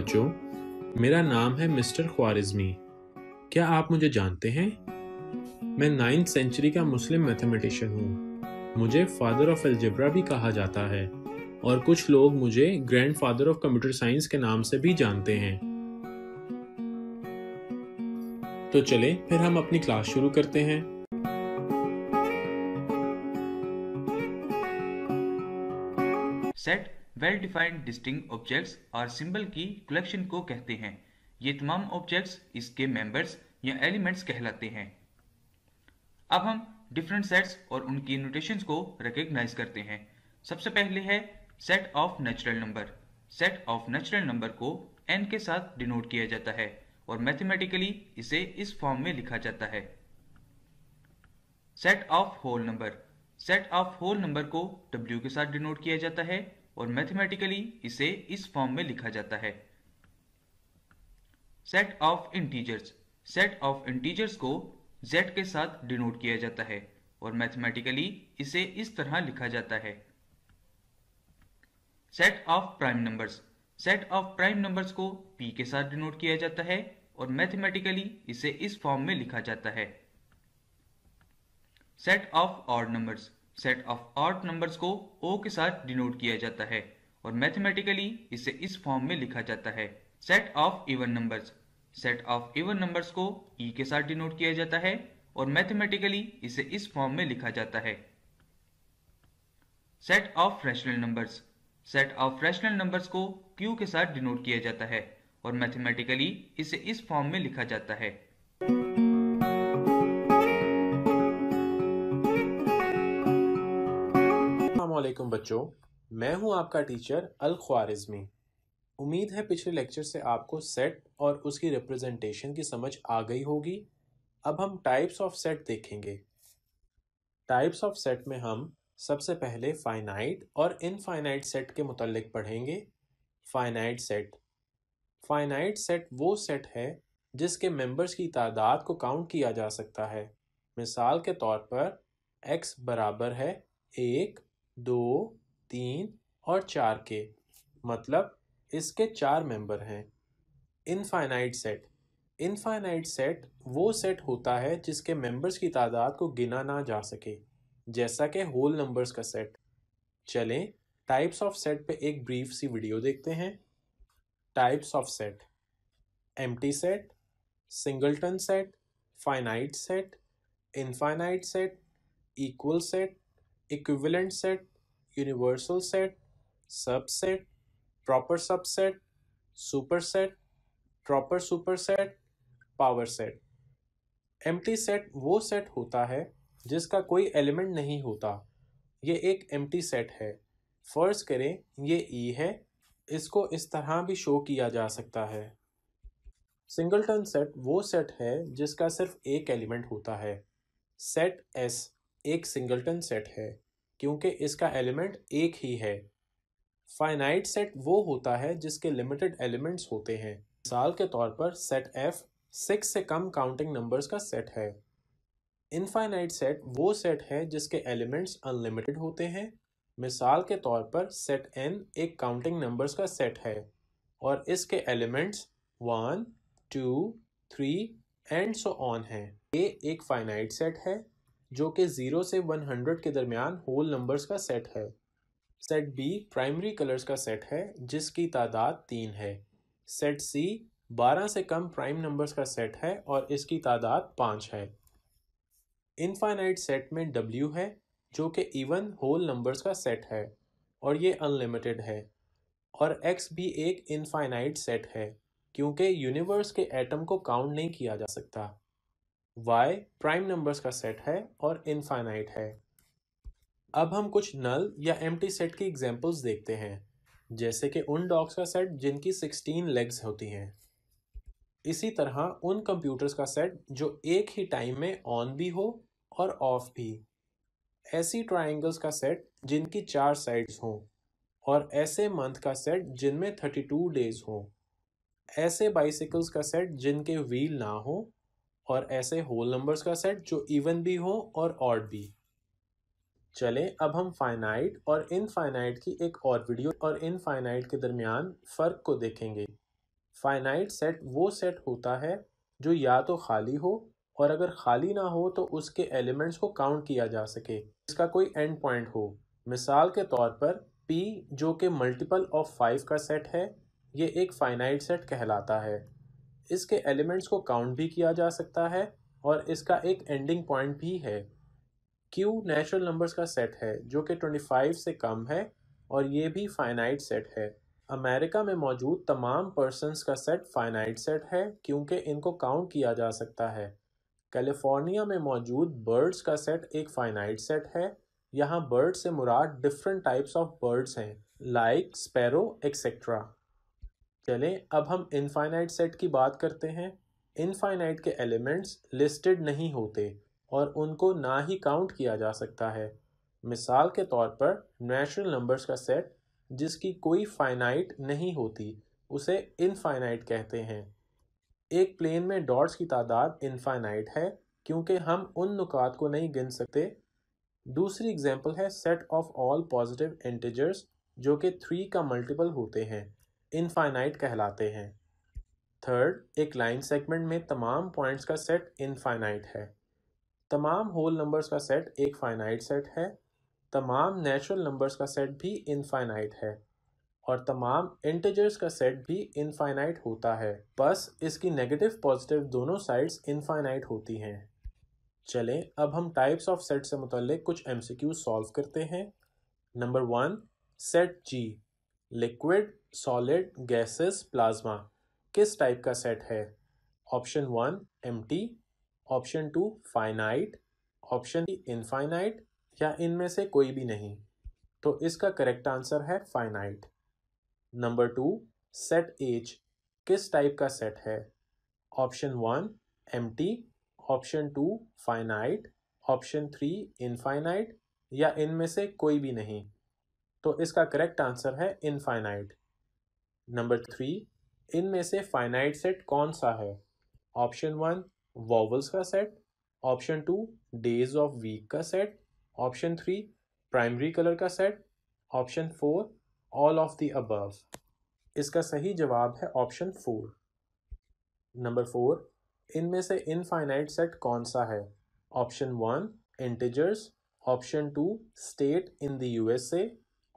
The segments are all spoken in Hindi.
बच्चों मेरा नाम है मिस्टर ख्वारिजमी क्या आप मुझे जानते हैं मैं नाइन्थ सेंचुरी का मुस्लिम मैथमेटिशियन हूँ मुझे फादर ऑफ एल्जेब्रा भी कहा जाता है और कुछ लोग मुझे grandfather of computer science के नाम से भी जानते हैं तो चले फिर हम अपनी क्लास शुरू करते हैं वेल डिफाइंड डिस्टिंग ऑब्जेक्ट्स और सिंबल की कलेक्शन को कहते हैं ये तमाम ऑब्जेक्ट्स इसके मेंबर्स या एलिमेंट्स कहलाते हैं अब हम डिफरेंट सेट्स और उनकी नोटेशन को रिकग्नाइज करते हैं सबसे पहले है set of natural number set of natural number को एन के साथ डिनोट किया जाता है और मैथमेटिकली इसे इस फॉर्म में लिखा जाता है set of whole number set of whole number को W के साथ डिनोट किया जाता है और मैथमेटिकली इसे इस फॉर्म में लिखा जाता है set of integers set of integers को z के साथ डिनोट किया जाता है और मैथमेटिकली इसे इस तरह लिखा जाता है set of prime numbers set of prime numbers को p के साथ डिनोट किया जाता है और मैथमेटिकली इसे इस फॉर्म में लिखा जाता है set of odd numbers set of odd numbers को ओ के साथ डिनोट किया जाता है और मैथमेटिकली इसे इस फॉर्म में लिखा जाता है set of even numbers set of even numbers को ई e के साथ डिनोट किया जाता है और मैथमेटिकली इसे इस फॉर्म में लिखा जाता है set of rational numbers set of rational numbers को क्यू के साथ डिनोट किया जाता है और मैथमेटिकली इसे इस फॉर्म में लिखा जाता है वालेकुम बच्चों मैं हूं आपका टीचर अल ख्वारिजमी उम्मीद है पिछले लेक्चर से आपको सेट और उसकी रिप्रेजेंटेशन की समझ आ गई होगी अब हम टाइप्स ऑफ सेट देखेंगे टाइप्स ऑफ सेट में हम सबसे पहले फाइनाइट और इनफाइनाइट सेट के मुतलक पढ़ेंगे फाइनाइट सेट फाइनाइट सेट वो सेट है जिसके मेंबर्स की तादाद को काउंट किया जा सकता है मिसाल के तौर पर एक्स बराबर है एक दो तीन और चार के मतलब इसके चार मेंबर हैं इनफाइनाइट सेट इनफाइनाइट सेट वो सेट होता है जिसके मेंबर्स की तादाद को गिना ना जा सके जैसा कि होल नंबर्स का सेट चलें टाइप्स ऑफ सेट पे एक ब्रीफ सी वीडियो देखते हैं टाइप्स ऑफ सेट एम set singleton set finite set infinite set equal set equivalent set universal set subset proper subset superset proper superset power set empty set वो सेट होता है जिसका कोई एलिमेंट नहीं होता ये एक एम्प्टी सेट है फर्ज करें ये ई e है इसको इस तरह भी शो किया जा सकता है सिंगलटन सेट वो सेट है जिसका सिर्फ एक एलिमेंट होता है सेट एस एक सिंगलटन सेट है क्योंकि इसका एलिमेंट एक ही है फाइनाइट सेट वो होता है जिसके लिमिटेड एलिमेंट्स होते हैं मिसाल के तौर पर सेट एफ सिक्स से कम काउंटिंग नंबर्स का सेट है इनफाइनाइट सेट वो सेट है जिसके एलिमेंट्स अनलिमिटेड होते हैं मिसाल के तौर पर सेट एन एक काउंटिंग नंबर्स का सेट है और इसके elements one two three and so on हैं ये एक फाइनाइट सेट है जो कि ज़ीरो से 100 के दरमियान होल नंबर्स का सेट है सेट बी प्राइमरी कलर्स का सेट है जिसकी तादाद तीन है सेट सी 12 से कम प्राइम नंबर्स का सेट है और इसकी तादाद पाँच है इनफाइनाइट सेट में डब्ल्यू है जो कि इवन होल नंबर्स का सेट है और ये अनलिमिटेड है और एक्स भी एक इनफाइनाइट सेट है क्योंकि यूनिवर्स के एटम को काउंट नहीं किया जा सकता y प्राइम नंबर्स का सेट है और इनफाइनाइट है अब हम कुछ नल या एम सेट की एग्जाम्पल्स देखते हैं जैसे कि उन डॉग्स का सेट जिनकी 16 लेग्स होती हैं इसी तरह उन कंप्यूटर्स का सेट जो एक ही टाइम में ऑन भी हो और ऑफ भी ऐसी ट्राइंगल्स का सेट जिनकी चार साइड्स हों और ऐसे मंथ का सेट जिनमें थर्टी टू डेज हों ऐसे बाइसिकल्स का सेट जिनके व्हील ना हो और ऐसे होल नंबर्स का सेट जो इवन भी हो और ऑड भी चले अब हम फाइनाइट और इनफाइनाइट की एक और वीडियो और इनफाइनाइट के दरमियान फ़र्क को देखेंगे फाइनाइट सेट वो सेट होता है जो या तो खाली हो और अगर खाली ना हो तो उसके एलिमेंट्स को काउंट किया जा सके इसका कोई एंड पॉइंट हो मिसाल के तौर पर पी जो कि मल्टीपल ऑफ फाइव का सेट है ये एक फाइनाइट सेट कहलाता है इसके एलिमेंट्स को काउंट भी किया जा सकता है और इसका एक एंडिंग पॉइंट भी है क्यू नेचुरल नंबर्स का सेट है जो कि 25 से कम है और ये भी फाइनाइट सेट है अमेरिका में मौजूद तमाम पर्सनस का सेट फाइनाइट सेट है क्योंकि इनको काउंट किया जा सकता है कैलिफोर्निया में मौजूद बर्ड्स का सेट एक फाइनाइट सेट है यहाँ बर्ड से मुराद डिफरेंट टाइप्स ऑफ बर्ड्स हैं लाइक स्पैरो एक्सेट्रा चलें अब हम इनफाइनाइट सेट की बात करते हैं इनफाइनाइट के एलिमेंट्स लिस्टेड नहीं होते और उनको ना ही काउंट किया जा सकता है मिसाल के तौर पर नेचुरल नंबर्स का सेट जिसकी कोई फाइनाइट नहीं होती उसे इनफाइनाइट कहते हैं एक प्लेन में डॉट्स की तादाद इनफाइनाइट है क्योंकि हम उन नुकात को नहीं गिन सकते दूसरी एग्जांपल है set of all positive integers जो कि थ्री का मल्टीपल होते हैं इनफाइनाइट कहलाते हैं थर्ड एक लाइन सेगमेंट में तमाम पॉइंट्स का सेट इनफाइनाइट है तमाम होल नंबर्स का सेट एक फाइनाइट सेट है तमाम नेचुरल नंबर्स का सेट भी इनफाइनाइट है और तमाम इंटीजर्स का सेट भी इनफाइनाइट होता है बस इसकी नेगेटिव पॉजिटिव दोनों साइड्स इनफाइनाइट होती हैं चलें अब हम टाइप्स ऑफ सेट से मुतलक कुछ एम सी क्यू सॉल्व करते हैं number one set G liquid solid gases plasma किस टाइप का सेट है option one M option two finite option infinite या इनमें से कोई भी नहीं तो इसका करेक्ट आंसर है finite number two set H किस टाइप का सेट है option one M option two finite option three infinite या इनमें से कोई भी नहीं तो इसका करेक्ट आंसर है इनफाइनाइट नंबर थ्री इनमें से फाइनाइट सेट कौन सा है ऑप्शन वन वॉवल्स का set option two days of week का set option three primary colour का set option four all of the above इसका सही जवाब है ऑप्शन फोर नंबर फोर इनमें से इनफाइनाइट सेट कौन सा है option one integers option two state in the USA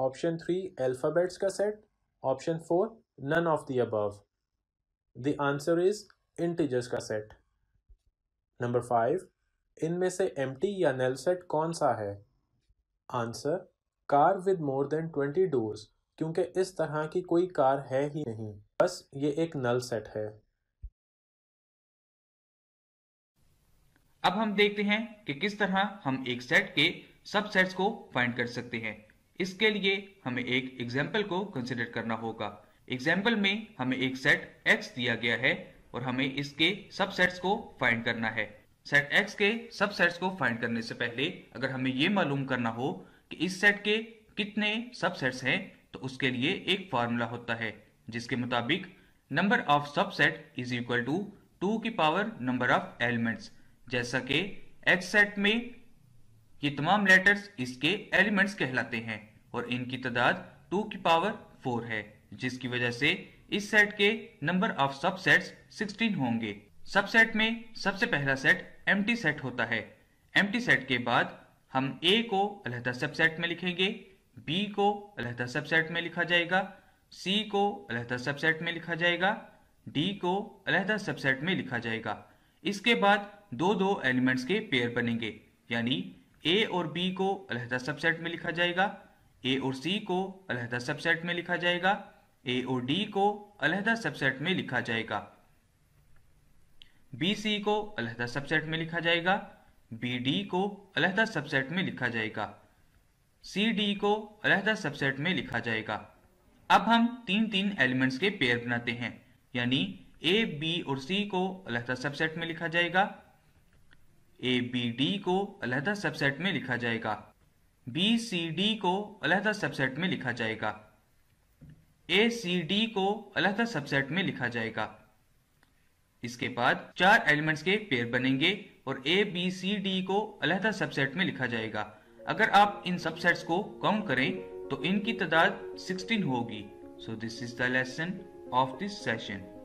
option three alphabets का set option four none of the above the answer is integers का सेट नंबर फाइव इनमें से एम या नेल सेट कौन सा है answer car with more than twenty doors क्योंकि इस तरह की कोई कार है ही नहीं बस ये एक नल सेट है अब हम देखते हैं कि किस तरह हम एक सेट के सबसेट्स को फाइंड कर सकते हैं इसके लिए हमें एक एग्जाम्पल को कंसिडर करना होगा एग्जाम्पल में हमें एक सेट x दिया गया है और हमें इसके सबसेट्स को फाइंड करना है सेट x के सबसेट्स को फाइंड करने से पहले अगर हमें ये मालूम करना हो कि इस सेट के कितने सबसेट्स हैं तो उसके लिए एक फार्मूला होता है जिसके मुताबिक number of subset is equal to two की पावर नंबर ऑफ एलिमेंट्स जैसा कि एक्स सेट में ये तमाम लेटर्स इसके एलिमेंट्स कहलाते हैं और इनकी तादाद टू की पावर फोर है जिसकी वजह से इस सेट के नंबर ऑफ सबसेट्स 16 होंगे सबसेट में सबसे पहला सेट एम सेट होता है एम सेट के बाद हम ए को अलहदा सबसेट में लिखेंगे बी को अलहदा सबसेट में लिखा जाएगा सी को अलहदा सबसेट में लिखा जाएगा डी को अलहदा सबसेट में लिखा जाएगा इसके बाद दो दो एलिमेंट्स के पेयर बनेंगे यानी ए और बी को अलहदा सबसेट में लिखा जाएगा ए और सी को अलहदा सबसेट में लिखा जाएगा ए और डी को अलहदा सबसेट में लिखा जाएगा बी सी को अलहदा सबसेट में लिखा जाएगा बी डी को अलहदा सबसेट में लिखा जाएगा सी डी को अलहदा सबसेट में लिखा जाएगा अब हम तीन तीन एलिमेंट्स के पेयर बनाते हैं यानी ए बी और सी को अलहदा सबसेट में लिखा जाएगा ए बी डी को अलहदा सबसेट में लिखा जाएगा बी सी डी को अलहदा सबसेट में लिखा जाएगा ए सी डी को अलहदा सबसेट में लिखा जाएगा इसके बाद चार एलिमेंट्स के पेयर बनेंगे और ए बी सी डी को अलहदा सबसेट में लिखा जाएगा अगर आप इन सबसेट्स को काउंट करें तो इनकी तादाद 16 होगी so this is the lesson of this session